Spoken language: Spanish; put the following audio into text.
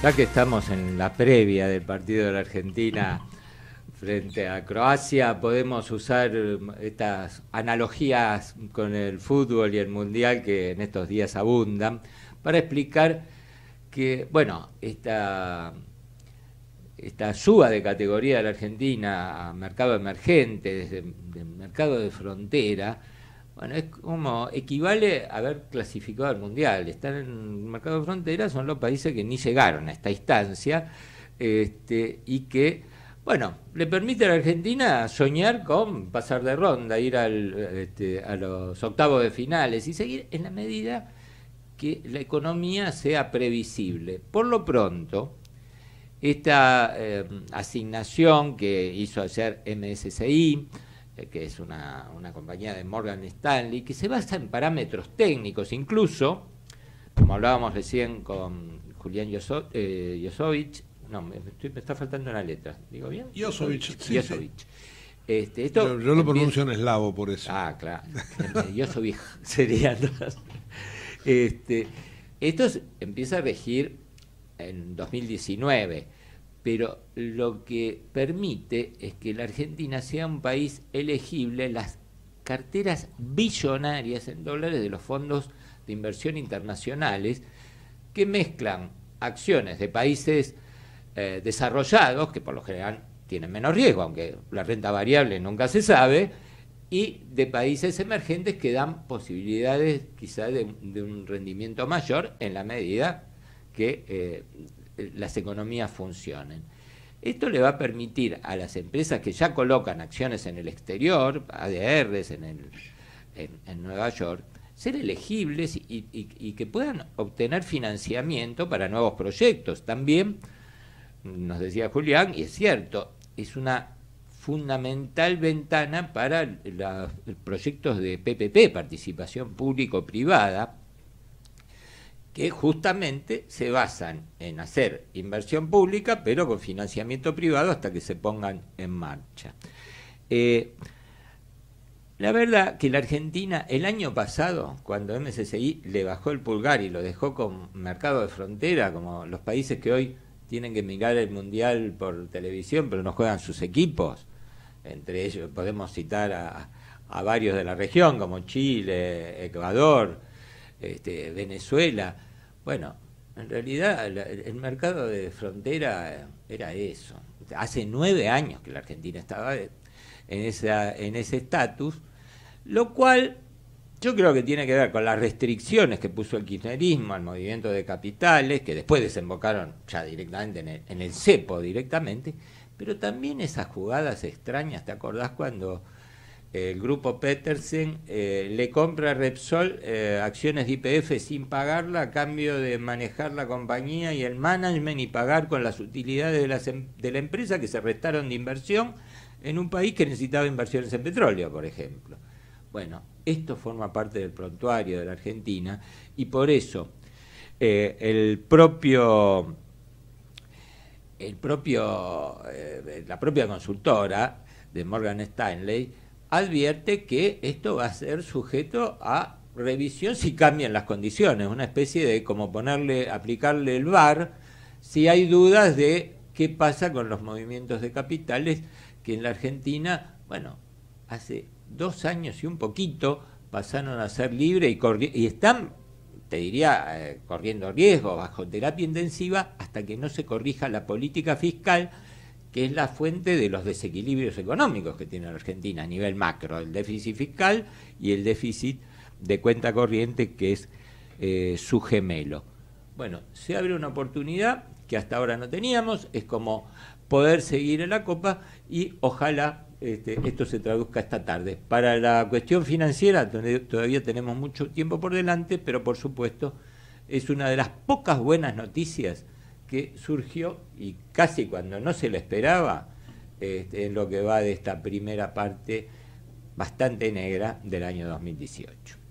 Ya que estamos en la previa del partido de la Argentina frente a Croacia, podemos usar um, estas analogías con el fútbol y el mundial que en estos días abundan para explicar que, bueno, esta, esta suba de categoría de la Argentina a mercado emergente, desde el mercado de frontera, bueno, es como equivale a haber clasificado al mundial. Están en el mercado de fronteras, son los países que ni llegaron a esta instancia este, y que, bueno, le permite a la Argentina soñar con pasar de ronda, ir este, a los octavos de finales y seguir en la medida que la economía sea previsible. Por lo pronto, esta eh, asignación que hizo ayer MSCI, eh, que es una, compañía de Morgan Stanley, que se basa en parámetros técnicos, incluso, como hablábamos recién con Julián Jozovich, eh, no, me, está faltando una letra, ¿digo bien? Yosovich, Sí, este, yo, lo pronuncio en eslavo por eso. Ah, claro. Yosovich sería. Este, esto empieza a regir en 2019 pero lo que permite es que la Argentina sea un país elegible las carteras billonarias en dólares de los fondos de inversión internacionales que mezclan acciones de países eh, desarrollados, que por lo general tienen menos riesgo, aunque la renta variable nunca se sabe, y de países emergentes que dan posibilidades quizás de, un rendimiento mayor en la medida que eh, las economías funcionen. Esto le va a permitir a las empresas que ya colocan acciones en el exterior, ADRs en, en, Nueva York, ser elegibles y, que puedan obtener financiamiento para nuevos proyectos. También, nos decía Julián, y es cierto, es una fundamental ventana para los proyectos de PPP, participación público-privada, que justamente se basan en hacer inversión pública, pero con financiamiento privado hasta que se pongan en marcha. Eh, la verdad que la Argentina el año pasado, cuando MSCI le bajó el pulgar y lo dejó con mercado de frontera, como los países que hoy tienen que mirar el mundial por televisión, pero no juegan sus equipos, entre ellos podemos citar a, varios de la región, como Chile, Ecuador, este, Venezuela, bueno, en realidad el, mercado de frontera eh, era eso. Hace nueve años que la Argentina estaba en, esa, en ese estatus, lo cual yo creo que tiene que ver con las restricciones que puso el kirchnerismo al movimiento de capitales, que después desembocaron ya directamente en el, en el cepo directamente, pero también esas jugadas extrañas, ¿te acordás cuando el grupo Petersen eh, le compra a Repsol eh, acciones de IPF sin pagarla a cambio de manejar la compañía y el management y pagar con las utilidades em, de, la empresa que se restaron de inversión en un país que necesitaba inversiones en petróleo, por ejemplo. Bueno, esto forma parte del prontuario de la Argentina y por eso eh, el propio, el propio la propia consultora de Morgan Stanley advierte que esto va a ser sujeto a revisión si cambian las condiciones, una especie de como ponerle, aplicarle el VAR, si hay dudas de qué pasa con los movimientos de capitales, que en la Argentina, bueno, hace dos años y un poquito pasaron a ser libres y, y están, te diría, eh, corriendo riesgo bajo terapia intensiva hasta que no se corrija la política fiscal es la fuente de los desequilibrios económicos que tiene la Argentina a nivel macro, el déficit fiscal y el déficit de cuenta corriente que es eh, su gemelo. Bueno, se abre una oportunidad que hasta ahora no teníamos, es como poder seguir en la copa y ojalá este, esto se traduzca esta tarde. Para la cuestión financiera todavía tenemos mucho tiempo por delante, pero por supuesto es una de las pocas buenas noticias que surgió y casi cuando no se le esperaba, en este, lo que va de esta primera parte bastante negra del año 2018.